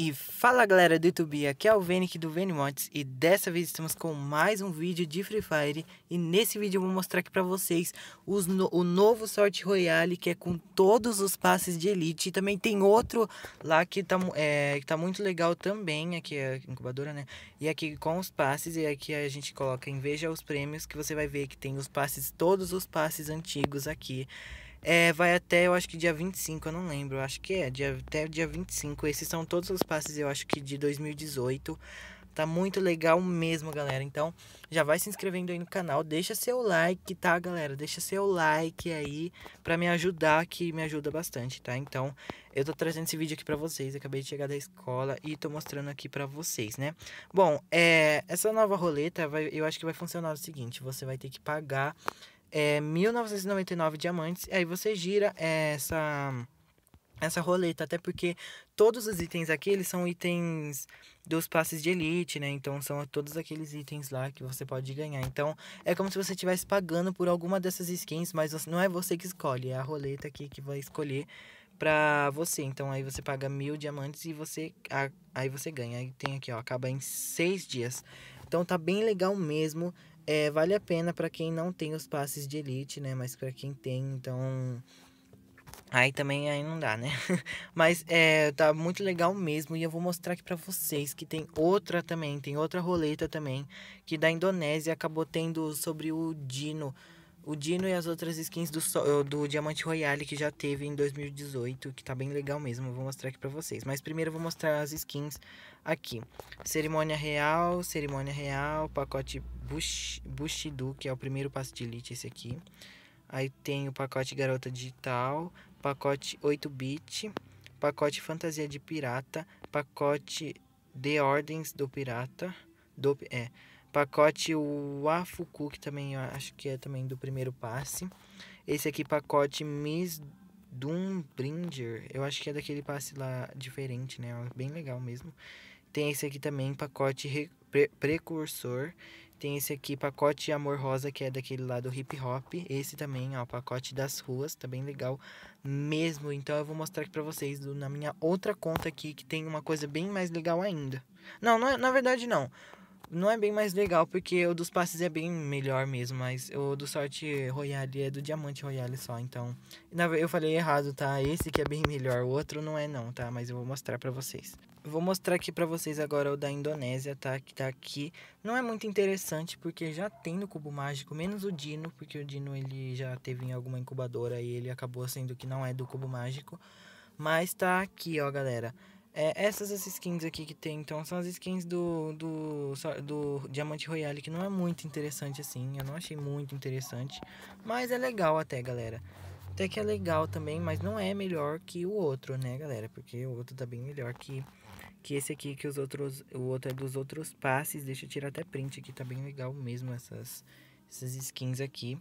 E fala galera do YouTube, aqui é o Venick do Venimods e dessa vez estamos com mais um vídeo de Free Fire e nesse vídeo eu vou mostrar aqui pra vocês os no, o novo Sorte Royale que é com todos os passes de Elite e também tem outro lá que tá, é, que tá muito legal também, aqui é a incubadora né, e aqui com os passes e aqui a gente coloca em veja os prêmios que você vai ver que tem os passes, todos os passes antigos aqui é, vai até, eu acho que dia 25, eu não lembro, eu acho que é, dia, até dia 25. Esses são todos os passes, eu acho que de 2018. Tá muito legal mesmo, galera. Então, já vai se inscrevendo aí no canal. Deixa seu like, tá, galera? Deixa seu like aí pra me ajudar, que me ajuda bastante, tá? Então, eu tô trazendo esse vídeo aqui pra vocês. Acabei de chegar da escola e tô mostrando aqui pra vocês, né? Bom, é, essa nova roleta, vai, eu acho que vai funcionar o seguinte. Você vai ter que pagar é 1999 diamantes. E aí você gira essa essa roleta, até porque todos os itens aqui eles são itens dos passes de elite, né? Então são todos aqueles itens lá que você pode ganhar. Então é como se você estivesse pagando por alguma dessas skins, mas não é você que escolhe, é a roleta aqui que vai escolher pra você. Então aí você paga mil diamantes e você aí você ganha. Aí tem aqui, ó, acaba em seis dias. Então tá bem legal mesmo. É, vale a pena para quem não tem os passes de elite, né? Mas para quem tem, então. Aí também aí não dá, né? Mas é, tá muito legal mesmo e eu vou mostrar aqui para vocês que tem outra também, tem outra roleta também, que da Indonésia acabou tendo sobre o Dino o Dino e as outras skins do, do Diamante Royale que já teve em 2018, que tá bem legal mesmo, vou mostrar aqui pra vocês. Mas primeiro eu vou mostrar as skins aqui. Cerimônia Real, Cerimônia Real, pacote Bush, Bushido, que é o primeiro passo de Elite esse aqui. Aí tem o pacote Garota Digital, pacote 8-bit, pacote Fantasia de Pirata, pacote The Ordens do Pirata, do, é, Pacote o Afuku, que também acho que é também do primeiro passe. Esse aqui, pacote Miss Dumbringer, Eu acho que é daquele passe lá diferente, né? É bem legal mesmo. Tem esse aqui também, pacote pre Precursor. Tem esse aqui, pacote Amor Rosa, que é daquele lá do hip hop. Esse também, ó, pacote das ruas, tá bem legal mesmo. Então eu vou mostrar aqui pra vocês do, na minha outra conta aqui, que tem uma coisa bem mais legal ainda. Não, não é, na verdade não. Não é bem mais legal, porque o dos passes é bem melhor mesmo, mas o do sorte royale é do diamante royale só, então... Eu falei errado, tá? Esse que é bem melhor, o outro não é não, tá? Mas eu vou mostrar pra vocês. Vou mostrar aqui pra vocês agora o da Indonésia, tá? Que tá aqui. Não é muito interessante, porque já tem no Cubo Mágico, menos o Dino, porque o Dino ele já teve em alguma incubadora e ele acabou sendo que não é do Cubo Mágico. Mas tá aqui, ó, galera. É, essas as skins aqui que tem, então, são as skins do, do, do Diamante Royale, que não é muito interessante assim. Eu não achei muito interessante, mas é legal até, galera. Até que é legal também, mas não é melhor que o outro, né, galera? Porque o outro tá bem melhor que, que esse aqui, que os outros... O outro é dos outros passes. Deixa eu tirar até print aqui, tá bem legal mesmo essas, essas skins aqui.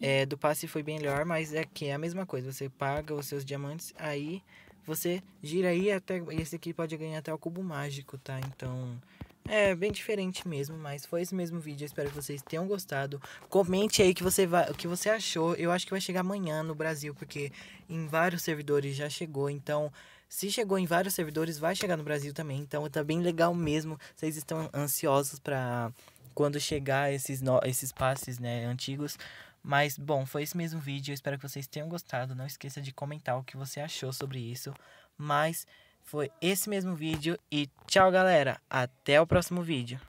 É, do passe foi bem melhor, mas é que é a mesma coisa. Você paga os seus diamantes, aí você gira aí até. Esse aqui pode ganhar até o cubo mágico, tá? Então. É bem diferente mesmo, mas foi esse mesmo vídeo. Eu espero que vocês tenham gostado. Comente aí que você vai, o que você achou. Eu acho que vai chegar amanhã no Brasil, porque em vários servidores já chegou. Então, se chegou em vários servidores, vai chegar no Brasil também. Então, tá bem legal mesmo. Vocês estão ansiosos para quando chegar esses no... esses passes, né, antigos. Mas, bom, foi esse mesmo vídeo. Eu espero que vocês tenham gostado. Não esqueça de comentar o que você achou sobre isso. Mas foi esse mesmo vídeo e tchau, galera. Até o próximo vídeo.